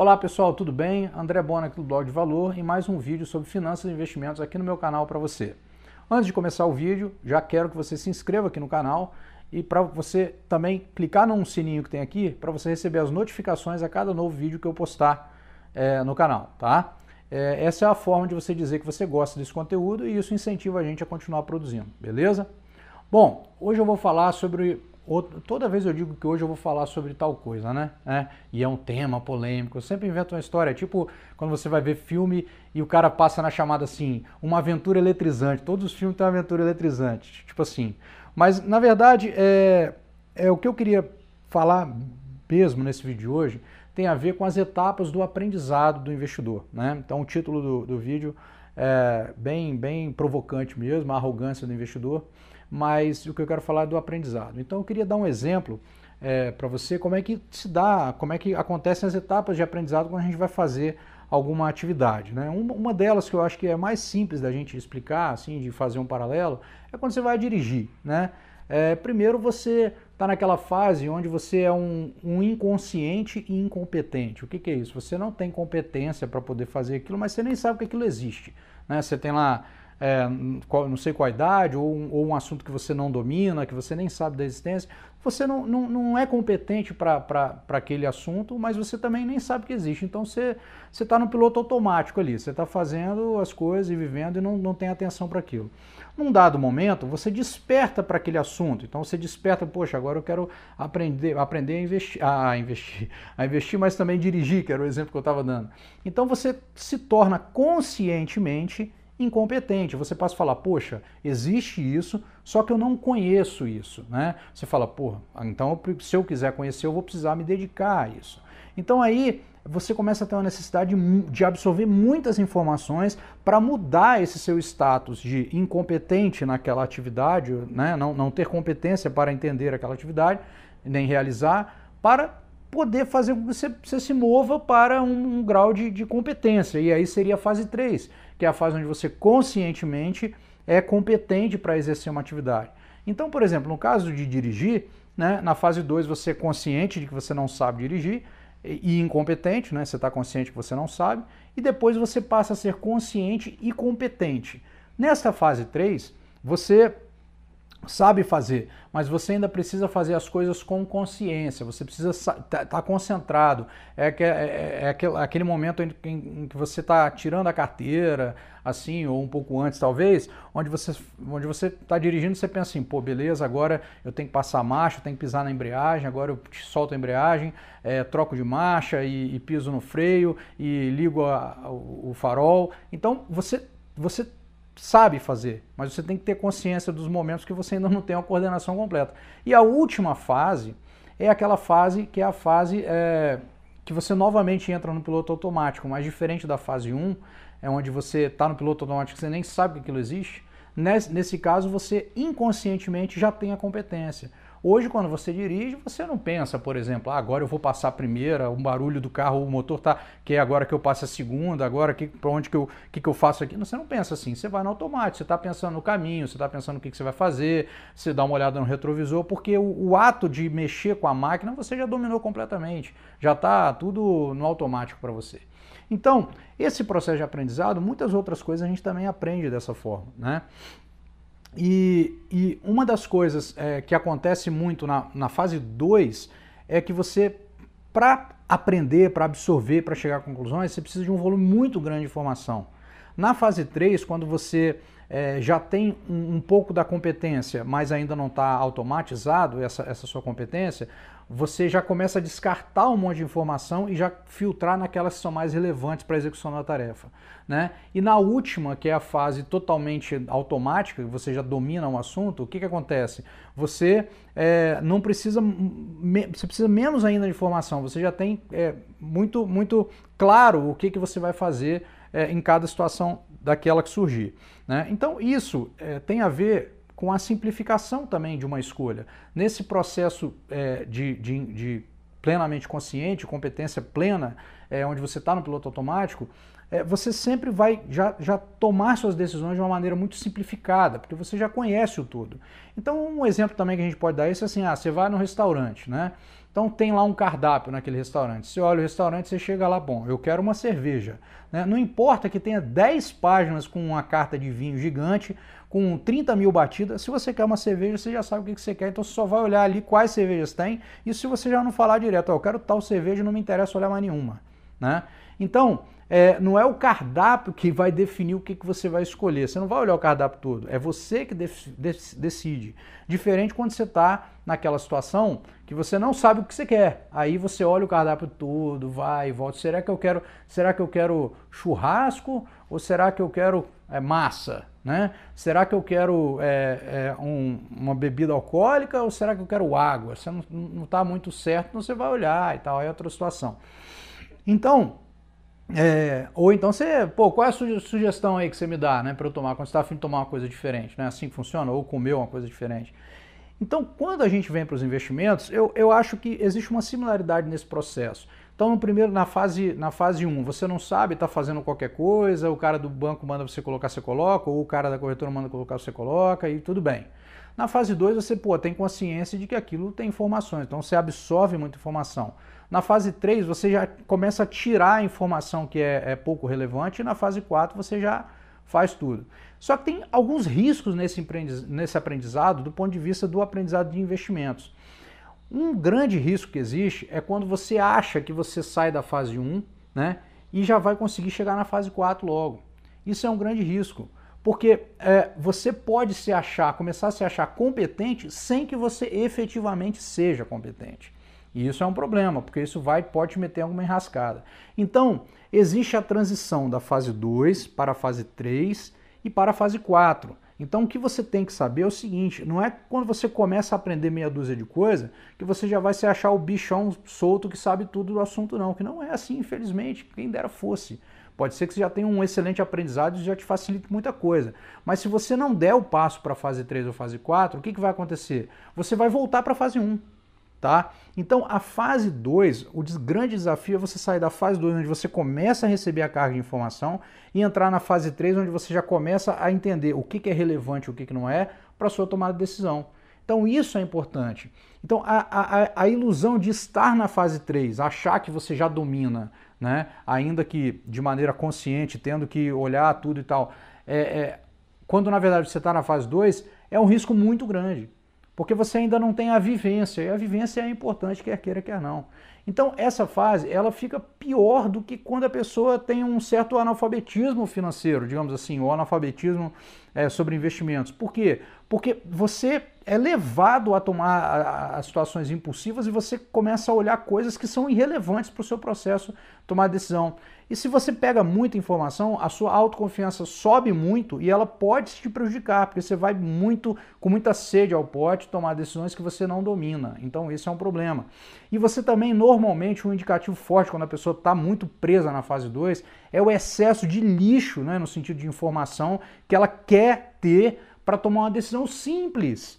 Olá pessoal, tudo bem? André Bona aqui do Blog de Valor e mais um vídeo sobre finanças e investimentos aqui no meu canal para você. Antes de começar o vídeo, já quero que você se inscreva aqui no canal e para você também clicar num sininho que tem aqui para você receber as notificações a cada novo vídeo que eu postar é, no canal, tá? É, essa é a forma de você dizer que você gosta desse conteúdo e isso incentiva a gente a continuar produzindo, beleza? Bom, hoje eu vou falar sobre Outro, toda vez eu digo que hoje eu vou falar sobre tal coisa, né? É, e é um tema polêmico. Eu sempre invento uma história, tipo quando você vai ver filme e o cara passa na chamada assim, uma aventura eletrizante. Todos os filmes têm uma aventura eletrizante, tipo assim. Mas na verdade é, é o que eu queria falar mesmo nesse vídeo de hoje tem a ver com as etapas do aprendizado do investidor, né? Então o título do, do vídeo é bem bem provocante mesmo, a arrogância do investidor mas o que eu quero falar é do aprendizado. Então eu queria dar um exemplo é, para você como é que se dá, como é que acontecem as etapas de aprendizado quando a gente vai fazer alguma atividade. Né? Uma, uma delas que eu acho que é mais simples da gente explicar, assim, de fazer um paralelo, é quando você vai dirigir. Né? É, primeiro você está naquela fase onde você é um, um inconsciente e incompetente. O que, que, é isso? Você não tem competência para poder fazer aquilo, mas você nem sabe que aquilo existe. Né? Você tem lá é, não sei qual idade, ou um, ou um, assunto que você não domina, que você nem sabe da existência, você não, não, não é competente para aquele assunto, mas você também nem sabe que existe. Então você está no piloto automático ali, você está fazendo as coisas e vivendo e não, não tem atenção para aquilo. Num dado momento, você desperta para aquele assunto. Então você desperta, poxa, agora eu quero aprender, aprender a investir, a investir, a investir, mas também dirigir, que era o exemplo que eu estava dando. Então você se torna conscientemente incompetente. Você passa a falar, poxa, existe isso, só que eu não conheço isso, né? Você fala, porra, ah, então se eu quiser conhecer, eu vou precisar me dedicar a isso. Então aí você começa a ter uma necessidade de absorver muitas informações para mudar esse seu status de incompetente naquela atividade, né? não, não ter competência para entender aquela atividade, nem realizar, para poder fazer com que você, você se mova para um, um grau de, de, competência. E aí seria a fase 3, que é a fase onde você conscientemente é competente para exercer uma atividade. Então, por exemplo, no caso de dirigir, né, na fase 2 você é consciente de que você não sabe dirigir e incompetente, né, você está consciente que você não sabe, e depois você passa a ser consciente e competente. Nessa fase 3, você sabe fazer, mas você ainda precisa fazer as coisas com consciência, você precisa estar tá, tá concentrado. É, que, é, é, é aquele, aquele momento em, em, em que você está tirando a carteira, assim, ou um pouco antes talvez, onde você onde você está dirigindo você pensa assim, pô, beleza, agora eu tenho que passar marcha, eu tenho que pisar na embreagem, agora eu solto a embreagem, é, troco de marcha e, e, piso no freio e ligo a, o farol. Então você você sabe fazer, mas você tem que ter consciência dos momentos que você ainda não tem a coordenação completa. E a última fase é aquela fase que é a fase é, que você novamente entra no piloto automático, mas diferente da fase 1, é onde você está no piloto automático, você nem sabe que aquilo existe. nesse caso, você inconscientemente já tem a competência. Hoje, quando você dirige, você não pensa, por exemplo, ah, agora eu vou passar a primeira, um barulho do carro, o motor tá, que é agora que eu passo a segunda, agora que para onde que eu, que, que eu faço aqui. Não, você não pensa assim, você vai no automático, você está pensando no caminho, você está pensando o que, que, você vai fazer, você dá uma olhada no retrovisor, porque o, o ato de mexer com a máquina você já dominou completamente, já está tudo no automático para você. Então, esse processo de aprendizado, muitas outras coisas a gente também aprende dessa forma, né? E, e uma das coisas é, que acontece muito na, na fase 2 é que você, para aprender, para absorver, para chegar a conclusões, você precisa de um volume muito grande de informação. Na fase 3, quando você é, já tem um, um, pouco da competência, mas ainda não está automatizado essa, essa sua competência, você já começa a descartar um monte de informação e já filtrar naquelas que são mais relevantes para a execução da tarefa. Né? E na última, que é a fase totalmente automática, você já domina um assunto, o que, que acontece? Você é, não precisa, me, você precisa menos ainda de informação, você já tem é, muito, muito claro o que, que você vai fazer é, em cada situação daquela que surgir. Né? Então, isso é, tem a ver com a simplificação também de uma escolha. Nesse processo é, de, de, de, plenamente consciente, competência plena, é, onde você está no piloto automático, é, você sempre vai já, já tomar suas decisões de uma maneira muito simplificada, porque você já conhece o todo. Então, um exemplo também que a gente pode dar é esse, assim, ah, você vai no restaurante, né? Então tem lá um cardápio naquele restaurante. Você olha o restaurante, você chega lá, bom, eu quero uma cerveja. Né? Não importa que tenha 10 páginas com uma carta de vinho gigante, com 30 mil batidas, se você quer uma cerveja, você já sabe o que você quer, então você só vai olhar ali quais cervejas tem, e se você já não falar direto, oh, eu quero tal cerveja, não me interessa olhar mais nenhuma. Né? Então, é, não é o cardápio que vai definir o que, que você vai escolher. Você não vai olhar o cardápio todo, é você que de decide. Diferente quando você está naquela situação que você não sabe o que você quer. Aí você olha o cardápio todo, vai e volta. Será que eu quero, será que eu quero churrasco ou será que eu quero é, massa? Né? Será que eu quero é, é, um, uma bebida alcoólica ou será que eu quero água? Você não está muito certo, então você vai olhar e tal, é outra situação. Então, é, ou então você, pô, qual é a sugestão aí que você me dá, né, para eu tomar, quando você está afim de tomar uma coisa diferente, né, assim que funciona, ou comer uma coisa diferente. Então, quando a gente vem para os investimentos, eu, eu acho que existe uma similaridade nesse processo. Então, no primeiro, na fase na fase 1, você não sabe, está fazendo qualquer coisa, o cara do banco manda você colocar, você coloca, ou o cara da corretora manda colocar, você coloca, e tudo bem. Na fase 2, você pô, tem consciência de que aquilo tem informações, então você absorve muita informação. Na fase 3, você já começa a tirar a informação que é, é pouco relevante, e na fase 4 você já faz tudo. Só que tem alguns riscos nesse, aprendiz, nesse aprendizado do ponto de vista do aprendizado de investimentos. Um grande risco que existe é quando você acha que você sai da fase 1 né, e já vai conseguir chegar na fase 4 logo. Isso é um grande risco, porque é, você pode se achar, começar a se achar competente sem que você efetivamente seja competente. E isso é um problema, porque isso vai pode meter alguma enrascada. Então, existe a transição da fase 2 para a fase 3 e para a fase 4. Então, o que você tem que saber é o seguinte: não é quando você começa a aprender meia dúzia de coisa que você já vai se achar o bichão solto que sabe tudo do assunto, não. Que não é assim, infelizmente. Quem dera fosse. Pode ser que você já tenha um excelente aprendizado e já te facilite muita coisa. Mas se você não der o passo para a fase 3 ou fase 4, o que, que vai acontecer? Você vai voltar para a fase 1 tá? Então, a fase 2, o grande desafio é você sair da fase 2, onde você começa a receber a carga de informação, e entrar na fase 3, onde você já começa a entender o que, que é relevante e o que, que não é, para sua tomada de decisão. Então, isso é importante. Então, a, a, a ilusão de estar na fase 3, achar que você já domina, né? ainda que de maneira consciente, tendo que olhar tudo e tal, é, é, quando na verdade você está na fase 2, é um risco muito grande porque você ainda não tem a vivência, e a vivência é importante, quer queira, quer não. Então, essa fase, ela fica pior do que quando a pessoa tem um certo analfabetismo financeiro, digamos assim, ou analfabetismo é, sobre investimentos. Por quê? Porque você é levado a tomar as situações impulsivas e você começa a olhar coisas que são irrelevantes para o seu processo tomar decisão. E se você pega muita informação, a sua autoconfiança sobe muito e ela pode te prejudicar, porque você vai muito com muita sede ao pote tomar decisões que você não domina. Então esse é um problema. E você também normalmente um indicativo forte quando a pessoa está muito presa na fase 2 é o excesso de lixo, né, no sentido de informação que ela quer ter para tomar uma decisão simples.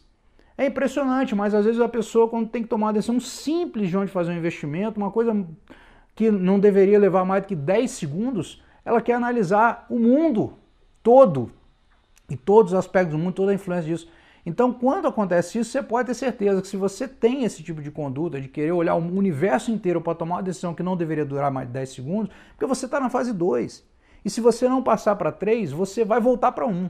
É impressionante, mas às vezes a pessoa, quando tem que tomar uma decisão simples de onde fazer um investimento, uma coisa que não deveria levar mais do que 10 segundos, ela quer analisar o mundo todo e todos os aspectos do mundo, toda a influência disso. Então, quando acontece isso, você pode ter certeza que se você tem esse tipo de conduta, de querer olhar o universo inteiro para tomar uma decisão que não deveria durar mais de 10 segundos, porque você está na fase 2. E se você não passar para 3, você vai voltar para 1, um,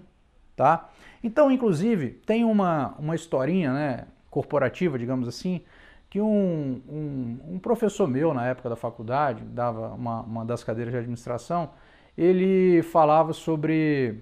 tá? Então, inclusive, tem uma, uma historinha né, corporativa, digamos assim, que um, um, um professor meu na época da faculdade, dava uma, uma das cadeiras de administração, ele falava sobre.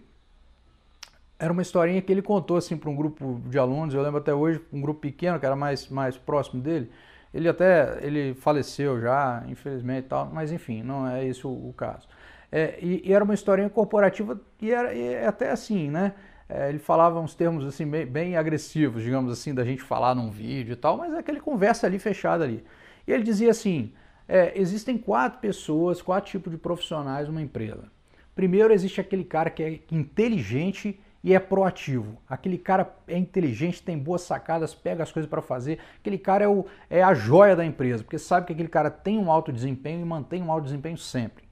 Era uma historinha que ele contou assim para um grupo de alunos, eu lembro até hoje, um grupo pequeno que era mais, mais próximo dele. Ele até ele faleceu já, infelizmente e tal, mas enfim, não é isso o, o caso. É, e, e, era uma historinha corporativa e, era, e é até assim, né? É, ele falava uns termos assim bem, bem, agressivos, digamos assim, da gente falar num vídeo e tal, mas é aquele conversa ali fechada ali. E ele dizia assim: é, existem quatro pessoas, quatro tipos de profissionais numa empresa. Primeiro existe aquele cara que é inteligente e é proativo. Aquele cara é inteligente, tem boas sacadas, pega as coisas para fazer. Aquele cara é, o, é a joia da empresa, porque sabe que aquele cara tem um alto desempenho e mantém um alto desempenho sempre.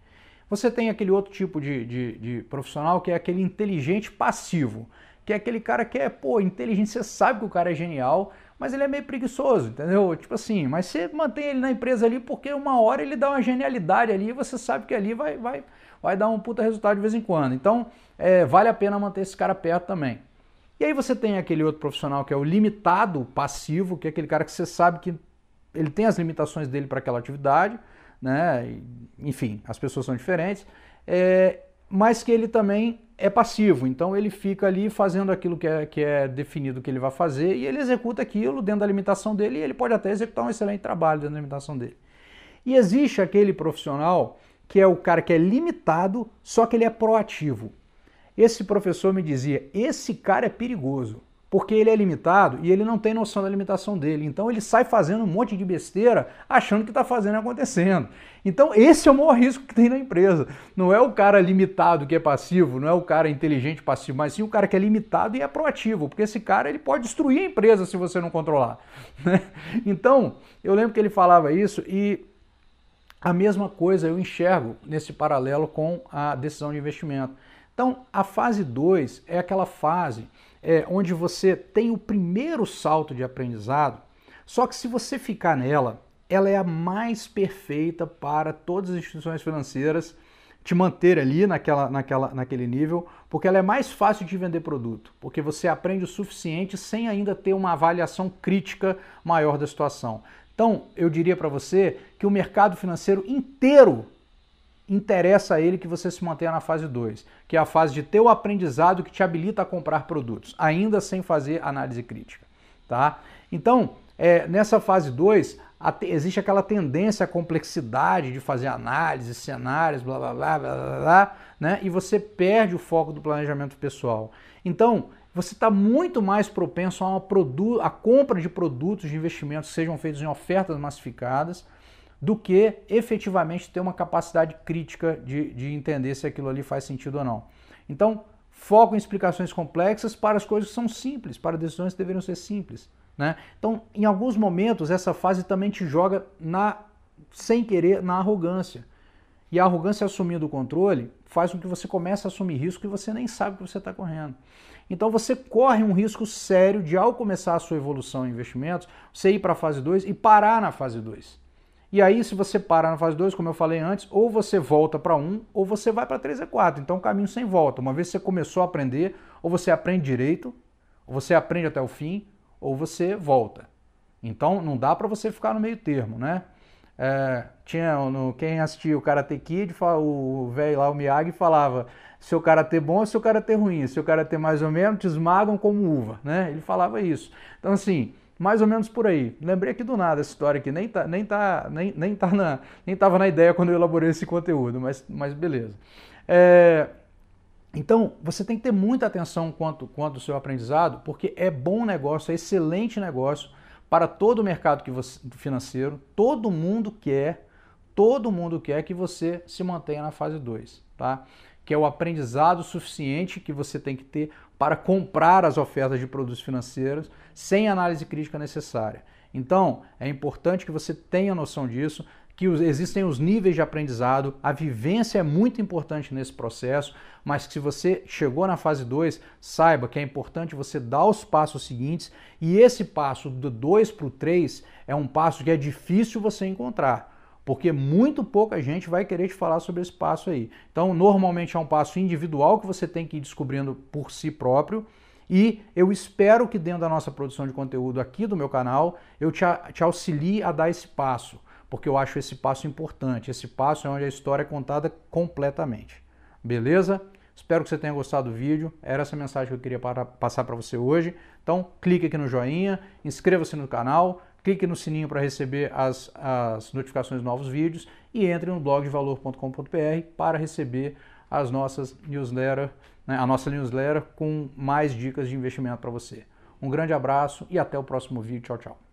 Você tem aquele outro tipo de, de, de profissional que é aquele inteligente passivo, que é aquele cara que é, pô, inteligente, você sabe que o cara é genial, mas ele é meio preguiçoso, entendeu? Tipo assim, mas você mantém ele na empresa ali porque uma hora ele dá uma genialidade ali e você sabe que ali vai, vai, vai dar um puta resultado de vez em quando. Então, é, vale a pena manter esse cara perto também. E aí você tem aquele outro profissional que é o limitado passivo, que é aquele cara que você sabe que ele tem as limitações dele para aquela atividade, né? enfim, as pessoas são diferentes, é, mas que ele também é passivo, então ele fica ali fazendo aquilo que é, que é definido que ele vai fazer e ele executa aquilo dentro da limitação dele e ele pode até executar um excelente trabalho dentro da limitação dele. E existe aquele profissional que é o cara que é limitado, só que ele é proativo. Esse professor me dizia: esse cara é perigoso porque ele é limitado e ele não tem noção da limitação dele. Então ele sai fazendo um monte de besteira achando que está fazendo acontecendo. Então esse é o maior risco que tem na empresa. Não é o cara limitado que é passivo, não é o cara inteligente passivo, mas sim o cara que é limitado e é proativo, porque esse cara ele pode destruir a empresa se você não controlar. Né? Então eu lembro que ele falava isso e a mesma coisa eu enxergo nesse paralelo com a decisão de investimento. Então, a fase 2 é aquela fase é, onde você tem o primeiro salto de aprendizado, só que se você ficar nela, ela é a mais perfeita para todas as instituições financeiras te manter ali naquela, naquela, naquele nível, porque ela é mais fácil de vender produto, porque você aprende o suficiente sem ainda ter uma avaliação crítica maior da situação. Então, eu diria para você que o mercado financeiro inteiro interessa a ele que você se mantenha na fase 2, que é a fase de teu aprendizado que te habilita a comprar produtos, ainda sem fazer análise crítica, tá? Então, é, nessa fase 2, existe aquela tendência à complexidade de fazer análise, cenários, blá, blá, blá, blá, blá, blá né? E você perde o foco do planejamento pessoal. Então, você está muito mais propenso a, uma a compra de produtos de investimentos que sejam feitos em ofertas massificadas, do que efetivamente ter uma capacidade crítica de, de entender se aquilo ali faz sentido ou não. Então, foco em explicações complexas para as coisas que são simples, para decisões que deveriam ser simples. Né? Então, em alguns momentos, essa fase também te joga na, sem querer na arrogância. E a arrogância assumindo o controle faz com que você comece a assumir risco e você nem sabe que você está correndo. Então você corre um risco sério de, ao começar a sua evolução em investimentos, você ir para a fase 2 e parar na fase 2. E aí, se você para na fase 2, como eu falei antes, ou você volta para 1 um, ou você vai para 3 e 4. Então, caminho sem volta. Uma vez que você começou a aprender, ou você aprende direito, ou você aprende até o fim, ou você volta. Então, não dá para você ficar no meio termo, né? É, tinha no, quem assistia o Karate Kid, o velho lá, o Miyagi, falava se o Karate bom ou o Karate ruim, se o Karate mais ou menos, te esmagam como uva, né? Ele falava isso. Então, assim, mais ou menos por aí. Lembrei aqui do nada essa história aqui nem tá, nem tá, nem, nem tá na, nem tava na ideia quando eu elaborei esse conteúdo, mas, mas beleza. É, então, você tem que ter muita atenção quanto, quanto ao seu aprendizado, porque é bom negócio, é excelente negócio para todo o mercado que você, financeiro. Todo mundo quer, todo mundo quer que você se mantenha na fase 2, tá? Que é o aprendizado suficiente que você tem que ter para comprar as ofertas de produtos financeiros sem análise crítica necessária. Então, é importante que você tenha noção disso, que existem os níveis de aprendizado, a vivência é muito importante nesse processo, mas que se você chegou na fase 2, saiba que é importante você dar os passos seguintes, e esse passo do 2 para o 3 é um passo que é difícil você encontrar porque muito pouca gente vai querer te falar sobre esse passo aí. Então, normalmente é um passo individual que você tem que ir descobrindo por si próprio. E eu espero que dentro da nossa produção de conteúdo aqui do meu canal eu te, te auxilie a dar esse passo, porque eu acho esse passo importante. Esse passo é onde a história é contada completamente. Beleza? Espero que você tenha gostado do vídeo. Era essa mensagem que eu queria para, passar para você hoje. Então, clique aqui no joinha, inscreva-se no canal, clique no sininho para receber as, as notificações de novos vídeos e entre no blogdevalor.com.br para receber as nossas newsletter, né, a nossa newsletter com mais dicas de investimento para você. Um grande abraço e até o próximo vídeo. Tchau, tchau.